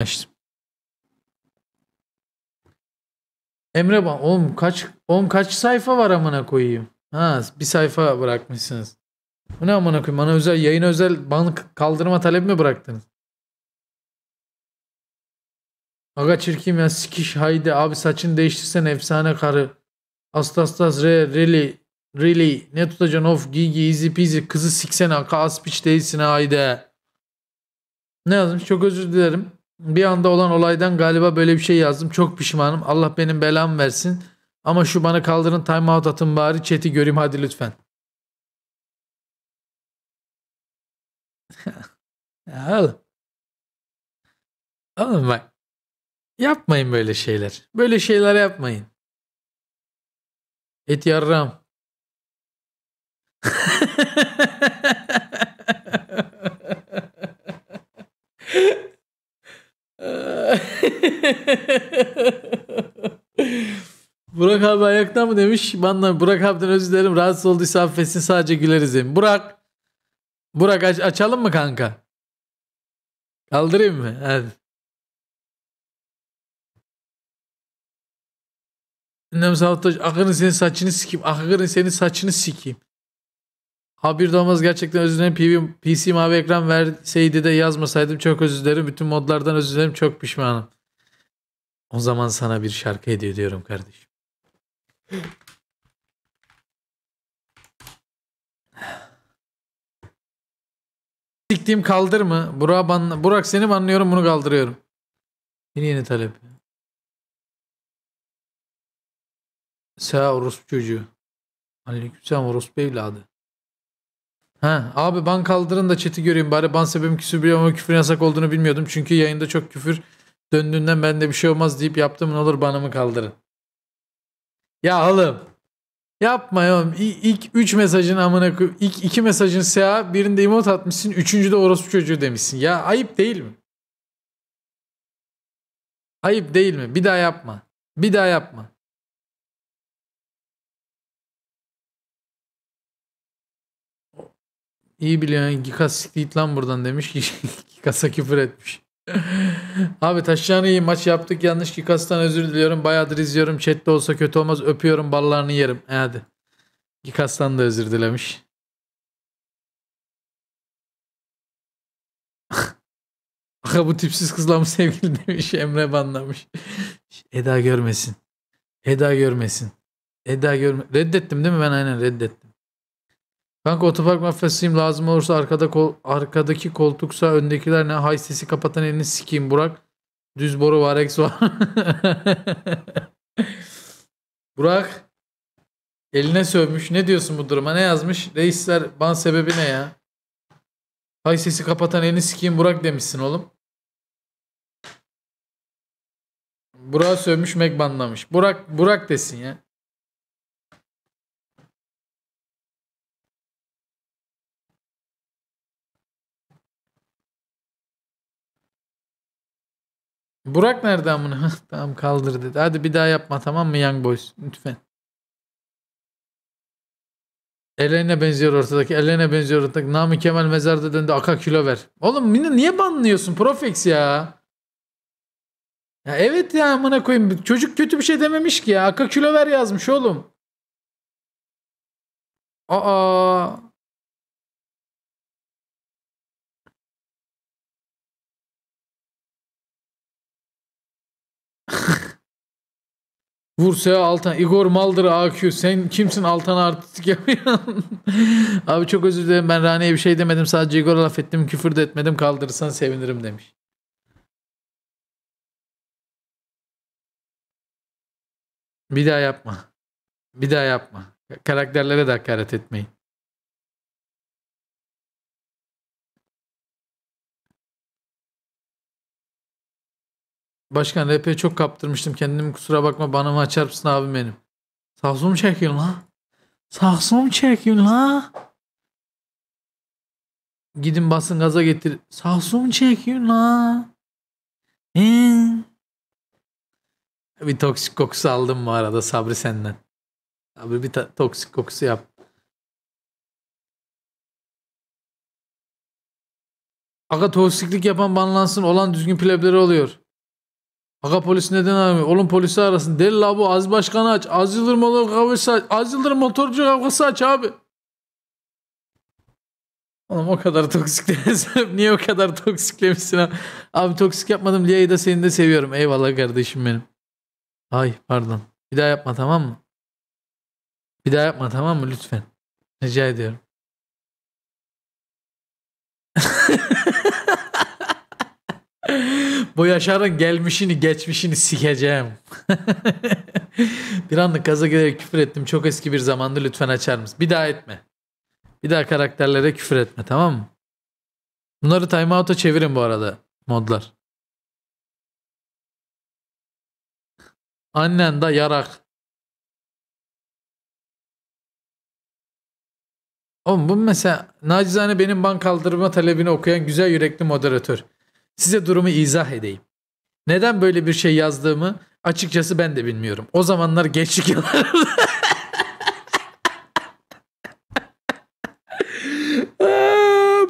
Açtım. Emre Ban oğlum kaç oğlum kaç sayfa var amına koyayım? Ha bir sayfa bırakmışsınız. Bu ne amına koyayım? Bana özel yayın özel bank kaldırma talebi mi bıraktınız? Aga çirkin ya sikiş haydi abi saçını değiştirsen efsane karı. Astastas re really really ne tutacaksın of gigi easy peasy kızı siksen aka aspiç değilsin haydi. Ne yazmış çok özür dilerim. Bir anda olan olaydan galiba böyle bir şey yazdım. Çok pişmanım. Allah benim belamı versin. Ama şu bana kaldırın timeout atın bari chat'i göreyim hadi lütfen. ya oğlum. Oğlum bak. Yapmayın böyle şeyler. Böyle şeyler yapmayın. Et yarram. mı demiş. Bana Burak abiden özür dilerim. Rahatsız olduysa affetsin sadece güleriz demiş. Burak. Burak aç açalım mı kanka? Kaldırayım mı? Hadi. Nem Savtaş akırın senin saçını sikeyim. Akırın senin saçını sikeyim. Habir Domaz gerçekten özür dilerim. PV, PC mavi ekran verseydi de yazmasaydım çok özür dilerim. Bütün modlardan özür dilerim. Çok pişmanım. O zaman sana bir şarkı hediye ediyorum kardeşim. Siktiğim kaldır mı? Burak, ban Burak seni banlıyorum bunu kaldırıyorum. Yeni yeni talep. Sağ Rus çocuğu. Aleykümselam orospu evladı. Ha abi ban kaldırın da chat'i göreyim bari ban sebebim küsür biliyorum ama küfür yasak olduğunu bilmiyordum. Çünkü yayında çok küfür döndüğünden bende bir şey olmaz deyip yaptım ne olur banımı kaldırın. Ya oğlum. Yapma ya oğlum. İ- 3 mesajın amına koy. İlk 2 mesajın SA birinde emot atmışsın. Üçüncüde orospu çocuğu demişsin. Ya ayıp değil mi? Ayıp değil mi? Bir daha yapma. Bir daha yapma. İyi biliyorsun. Gikas siktir lan buradan demiş. ki Gikas'a küfür etmiş. Abi taşacağını iyi maç yaptık yanlış ki kastan özür diliyorum. Bayağıdır izliyorum. Chat'te olsa kötü olmaz. Öpüyorum ballarını yerim. E hadi. Gikas'tan da özür dilemiş. Aha bu tipsiz kızla mı sevgili demiş Emre banlamış. Eda görmesin. Eda görmesin. Eda görme. Reddettim değil mi ben aynen reddettim. Kanka otopark mafyasıyım lazım olursa arkada kol, arkadaki koltuksa öndekiler ne? Hay sesi kapatan elini sikeyim Burak. Düz boru var X var. Burak eline sövmüş. Ne diyorsun bu duruma? Ne yazmış? Reisler ban sebebi ne ya? Hay sesi kapatan elini sikeyim Burak demişsin oğlum. Burak sövmüş Meg banlamış. Burak Burak desin ya. Burak nerede amına? tamam kaldır dedi. Hadi bir daha yapma tamam mı Young Boys? Lütfen. Elene benziyor ortadaki. Elene benziyor ortadaki. Nami Kemal mezarda döndü. Aka kilo ver. Oğlum yine niye banlıyorsun? Profix ya. ya evet ya amına koyayım. Çocuk kötü bir şey dememiş ki ya. Aka kilo ver yazmış oğlum. Aa. Vursa'ya Altan. Igor Maldır AQ. Sen kimsin Altan artistik yapıyorsun? Abi çok özür dilerim. Ben Rane'ye bir şey demedim. Sadece Igor'a laf ettim. Küfür de etmedim. Kaldırırsan sevinirim demiş. Bir daha yapma. Bir daha yapma. Karakterlere de hakaret etmeyin. Başkan RP çok kaptırmıştım kendimi kusura bakma bana mı çarpsın abim benim. Saksum çekin la. Saksum çekin la. Gidin basın gaza getir. Saksum çekin la. Bir toksik kokusu aldım bu arada Sabri senden. Sabri bir toksik kokusu yap. Aga toksiklik yapan banlansın olan düzgün plebleri oluyor. Aga polis neden abi? Oğlum polisi arasın. Deli la bu. Az başkanı aç. Az Yıldırım motor kavgası aç. Az Yıldırım motorcu kavgası aç abi. Oğlum o kadar toksik değilsin. Niye o kadar toksiklemişsin abi? Abi toksik yapmadım. Lia'yı da seni de seviyorum. Eyvallah kardeşim benim. Ay pardon. Bir daha yapma tamam mı? Bir daha yapma tamam mı lütfen. Rica ediyorum. Bu Yaşar'ın gelmişini geçmişini sikeceğim. bir anlık gaza gelerek küfür ettim. Çok eski bir zamanda lütfen açar mısın? Bir daha etme. Bir daha karakterlere küfür etme tamam mı? Bunları timeout'a çevirin bu arada modlar. Annen da yarak. Oğlum bu mesela nacizane benim ban kaldırma talebini okuyan güzel yürekli moderatör. Size durumu izah edeyim. Neden böyle bir şey yazdığımı açıkçası ben de bilmiyorum. O zamanlar gençlik yıllarımda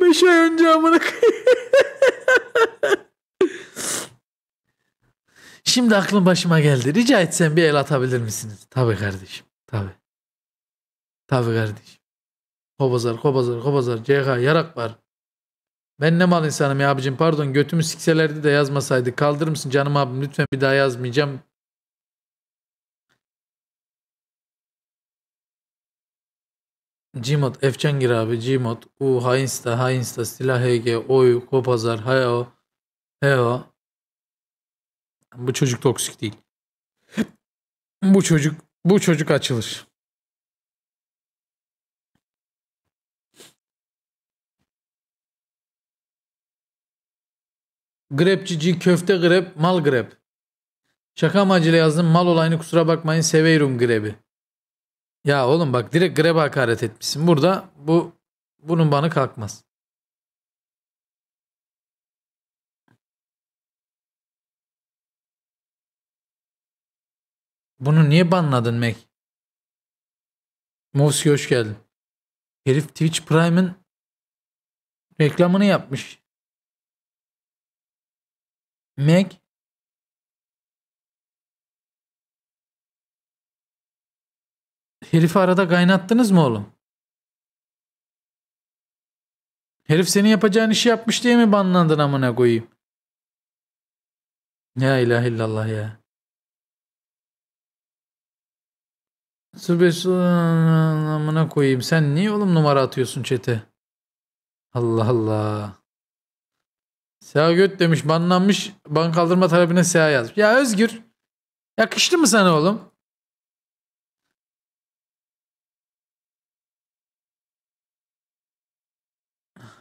Beş ay önce amına Şimdi aklım başıma geldi. Rica etsem bir el atabilir misiniz? Tabi kardeşim. Tabi. Tabi kardeşim. Kobazar, kobazar, kobazar. CH, yarak var. Ben ne mal insanım ya abicim pardon götümü sikselerdi de yazmasaydı. Kaldırır mısın canım abim lütfen bir daha yazmayacağım. Gmod, Efcangir abi, Gmod, U, ha insta ha insta Silah HG, Oy, Kopazar, Hayo, Heo. Bu çocuk toksik değil. bu çocuk, bu çocuk açılır. Grepçici köfte grep mal grep. Şaka amacıyla yazdım mal olayını kusura bakmayın seveyrum grebi. Ya oğlum bak direkt grebe hakaret etmişsin. Burada bu bunun bana kalkmaz. Bunu niye banladın Mac? Movsi hoş geldin. Herif Twitch Prime'ın reklamını yapmış. Meg Herifi arada kaynattınız mı oğlum? Herif senin yapacağın işi yapmış diye mi banlandın amına koyayım? Ya ilahe illallah ya. Sübhanallah amına koyayım. Sen niye oğlum numara atıyorsun çete? Allah Allah. Seha Göt demiş banlanmış ban kaldırma talebine Seha yazmış. Ya Özgür yakıştı mı sana oğlum?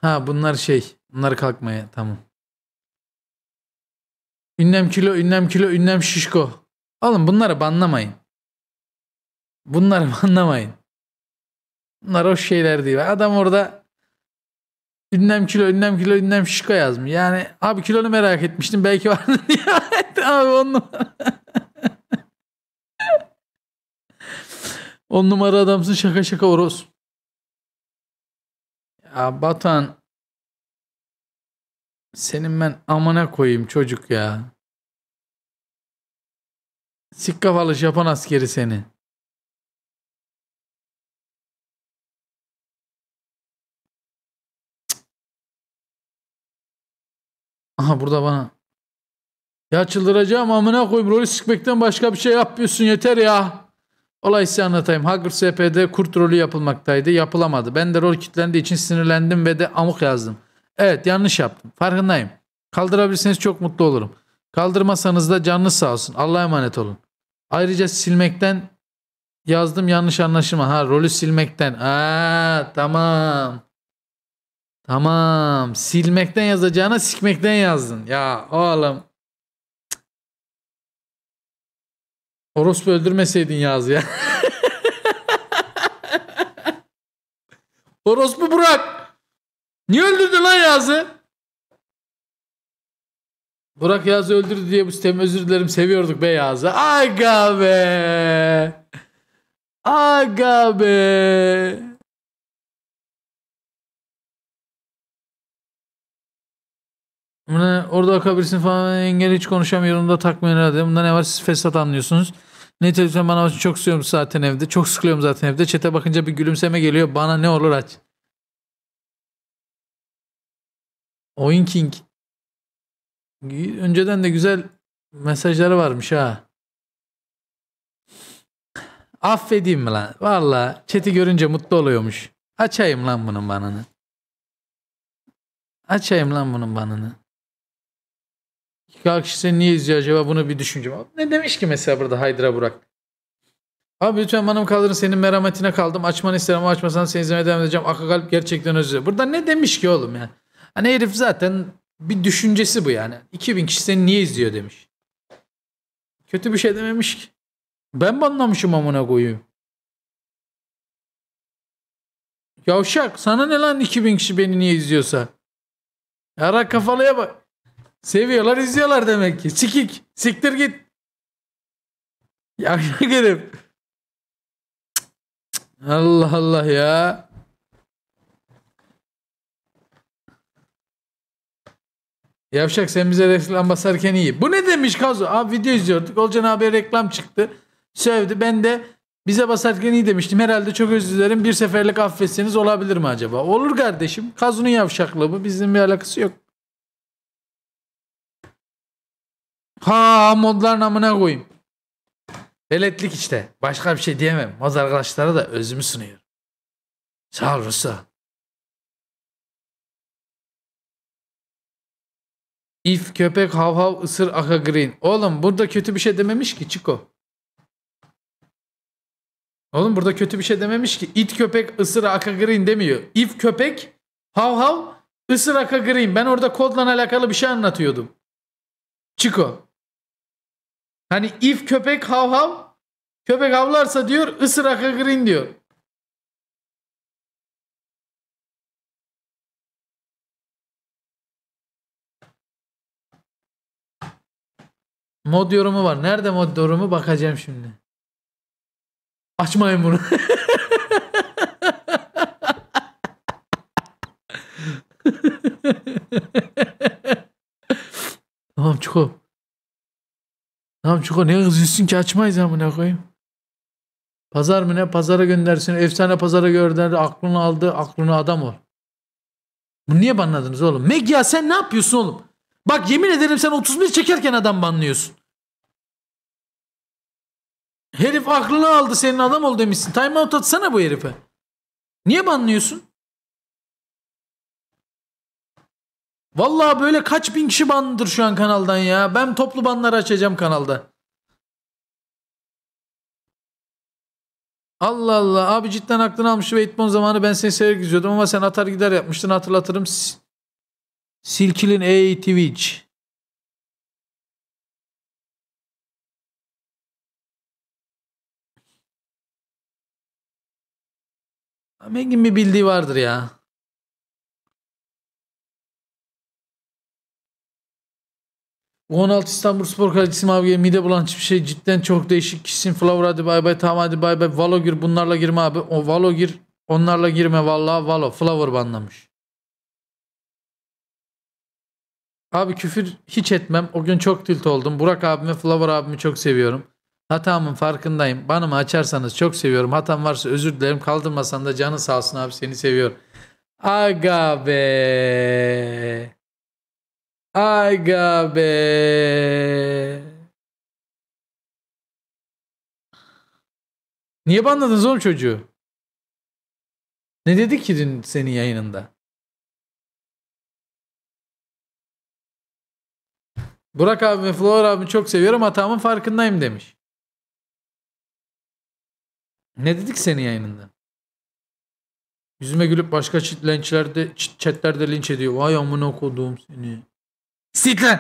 Ha bunlar şey. Bunlar kalkmaya tamam. Ünlem kilo, ünlem kilo, ünlem şişko. Oğlum bunları banlamayın. Bunları banlamayın. Bunlar o şeyler değil. Adam orada Ünlem kilo, ünlem kilo, ünlem şişko yazmış. Yani abi kilonu merak etmiştim. Belki vardı diye. abi on numara. on numara adamsın şaka şaka oros. Ya Batan senin ben amına koyayım çocuk ya. Sik kafalı Japon askeri seni. Aha burada bana. Ya çıldıracağım amına koyayım. Rolü sikmekten başka bir şey yapmıyorsun yeter ya. Olay size anlatayım. Hacker SP'de kurt rolü yapılmaktaydı. Yapılamadı. Ben de rol kitlendiği için sinirlendim ve de amuk yazdım. Evet yanlış yaptım. Farkındayım. Kaldırabilirseniz çok mutlu olurum. Kaldırmasanız da canınız sağ olsun. Allah'a emanet olun. Ayrıca silmekten yazdım yanlış anlaşılma. Ha rolü silmekten. Aa tamam. Tamam. Silmekten yazacağına sikmekten yazdın. Ya oğlum. Cık. Orospu öldürmeseydin yaz ya. Orospu Burak. Niye öldürdün lan Yaz'ı? Burak Yaz'ı öldürdü diye bu sistemi özür dilerim seviyorduk be Yaz'ı. Aga be. Aga be. Buna orada akabilirsin falan engel hiç konuşamıyorum da takmayın herhalde. Bunda ne var siz fesat anlıyorsunuz. Ne televizyon bana çok sıkıyorum zaten evde. Çok sıkılıyorum zaten evde. Çete bakınca bir gülümseme geliyor. Bana ne olur aç. Oyun King. Önceden de güzel mesajları varmış ha. Affedeyim mi lan? Valla chat'i görünce mutlu oluyormuş. Açayım lan bunun banını. Açayım lan bunun banını. Ya kişi seni niye izliyor acaba bunu bir düşüneceğim. Ne demiş ki mesela burada Haydra Burak? Abi lütfen bana kaldırın senin merhametine kaldım. açman isterim ama açmasan seni izlemeye devam edeceğim. akı kalp gerçekten özür Burada ne demiş ki oğlum ya? Hani herif zaten bir düşüncesi bu yani. 2000 kişi seni niye izliyor demiş. Kötü bir şey dememiş ki. Ben banlamışım amına koyayım. Yavşak sana ne lan 2000 kişi beni niye izliyorsa? Yara kafalıya bak. Seviyorlar izliyorlar demek ki. Sikik. Siktir git. Ya gelip. Allah Allah ya. Yavşak sen bize reklam basarken iyi. Bu ne demiş Kazu? Abi video izliyorduk. Olcan abiye reklam çıktı. Sövdü. Ben de bize basarken iyi demiştim. Herhalde çok özür dilerim. Bir seferlik affetseniz olabilir mi acaba? Olur kardeşim. Kazu'nun yavşaklığı bu. Bizim bir alakası yok. Ha modların amına koyayım. Veletlik işte. Başka bir şey diyemem. Maz arkadaşlara da özümü sunuyorum. Sağ ol Russo. If köpek hav hav ısır aka green. Oğlum burada kötü bir şey dememiş ki Çiko. Oğlum burada kötü bir şey dememiş ki. It köpek ısır aka green demiyor. If köpek hav hav ısır aka green. Ben orada kodla alakalı bir şey anlatıyordum. Çiko. Hani if köpek hav hav köpek havlarsa diyor ısırak agrin diyor. Mod yorumu var. Nerede mod yorumu bakacağım şimdi. Açmayın bunu. tamam çiko. Tamam Çuko ne kızıyorsun ki açmayız amına koyayım. Pazar mı ne? Pazara göndersin. Efsane pazara gönder. Aklını aldı. Aklını adam ol. Bunu niye banladınız oğlum? Megya sen ne yapıyorsun oğlum? Bak yemin ederim sen 31 çekerken adam banlıyorsun. Herif aklını aldı senin adam ol demişsin. Time out atsana bu herife. Niye banlıyorsun? Vallahi böyle kaç bin kişi banlıdır şu an kanaldan ya. Ben toplu banları açacağım kanalda. Allah Allah abi cidden aklını almış ve itmon zamanı ben seni severek izliyordum ama sen atar gider yapmıştın hatırlatırım. Silkilin ey Twitch. Mengin bir bildiği vardır ya. 16 İstanbul Spor Kalecisi abi mide bulanç bir şey cidden çok değişik. Kişisin Flower hadi bay bay tamam hadi bay bay. Valo gir bunlarla girme abi. O Valo gir onlarla girme vallahi Valo. Flower banlamış. Abi küfür hiç etmem. O gün çok tilt oldum. Burak abimi Flower abimi çok seviyorum. Hatamın farkındayım. Banımı açarsanız çok seviyorum. Hatam varsa özür dilerim. Kaldırmasan da canı sağ olsun abi seni seviyorum. Aga be. Ay be. Niye banladınız oğlum çocuğu? Ne dedi ki dün senin yayınında? Burak abi ve Flora abi çok seviyorum hatamın farkındayım demiş. Ne dedik senin yayınında? Yüzüme gülüp başka çitlençlerde, çetlerde linç ediyor. Vay amına koduğum seni. Citla.